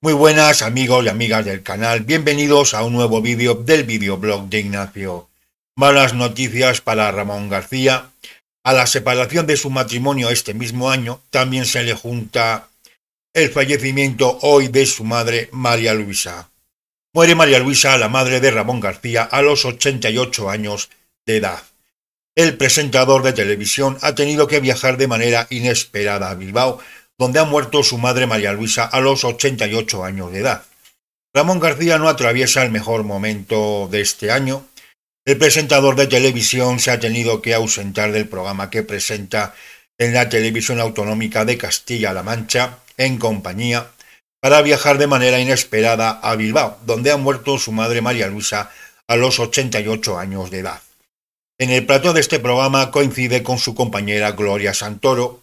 Muy buenas amigos y amigas del canal, bienvenidos a un nuevo vídeo del videoblog de Ignacio. Malas noticias para Ramón García. A la separación de su matrimonio este mismo año también se le junta el fallecimiento hoy de su madre María Luisa. Muere María Luisa, la madre de Ramón García, a los 88 años de edad. El presentador de televisión ha tenido que viajar de manera inesperada a Bilbao donde ha muerto su madre María Luisa a los 88 años de edad. Ramón García no atraviesa el mejor momento de este año. El presentador de televisión se ha tenido que ausentar del programa que presenta en la televisión autonómica de Castilla-La Mancha, en compañía, para viajar de manera inesperada a Bilbao, donde ha muerto su madre María Luisa a los 88 años de edad. En el plato de este programa coincide con su compañera Gloria Santoro,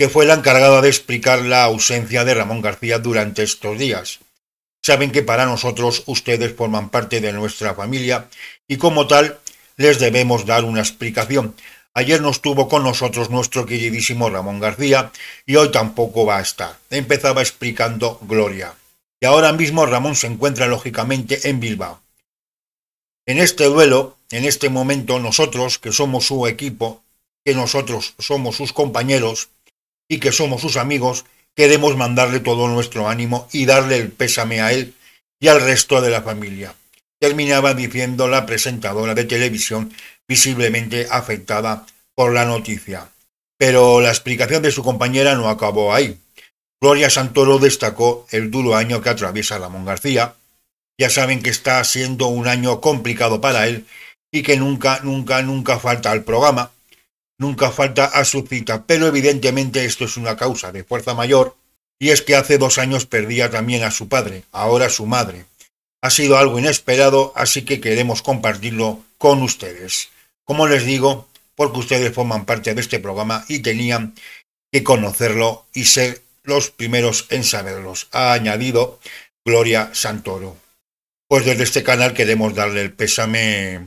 que fue la encargada de explicar la ausencia de Ramón García durante estos días. Saben que para nosotros ustedes forman parte de nuestra familia y como tal les debemos dar una explicación. Ayer nos tuvo con nosotros nuestro queridísimo Ramón García y hoy tampoco va a estar. Empezaba explicando Gloria. Y ahora mismo Ramón se encuentra lógicamente en Bilbao. En este duelo, en este momento, nosotros, que somos su equipo, que nosotros somos sus compañeros, y que somos sus amigos, queremos mandarle todo nuestro ánimo y darle el pésame a él y al resto de la familia. Terminaba diciendo la presentadora de televisión visiblemente afectada por la noticia. Pero la explicación de su compañera no acabó ahí. Gloria Santoro destacó el duro año que atraviesa Ramón García. Ya saben que está siendo un año complicado para él y que nunca, nunca, nunca falta al programa, nunca falta a su cita, pero evidentemente esto es una causa de fuerza mayor, y es que hace dos años perdía también a su padre, ahora su madre. Ha sido algo inesperado, así que queremos compartirlo con ustedes. Como les digo, porque ustedes forman parte de este programa y tenían que conocerlo y ser los primeros en saberlos, ha añadido Gloria Santoro. Pues desde este canal queremos darle el pésame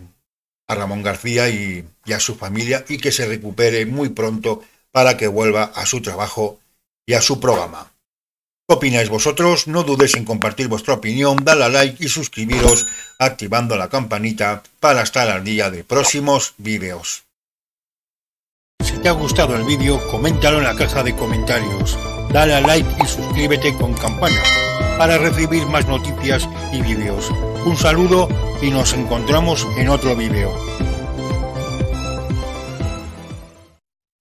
a Ramón García y y a su familia y que se recupere muy pronto para que vuelva a su trabajo y a su programa. ¿Qué opináis vosotros? No dudéis en compartir vuestra opinión, darle a like y suscribiros activando la campanita para estar al día de próximos vídeos. Si te ha gustado el vídeo, coméntalo en la caja de comentarios, dale a like y suscríbete con campana para recibir más noticias y vídeos. Un saludo y nos encontramos en otro vídeo.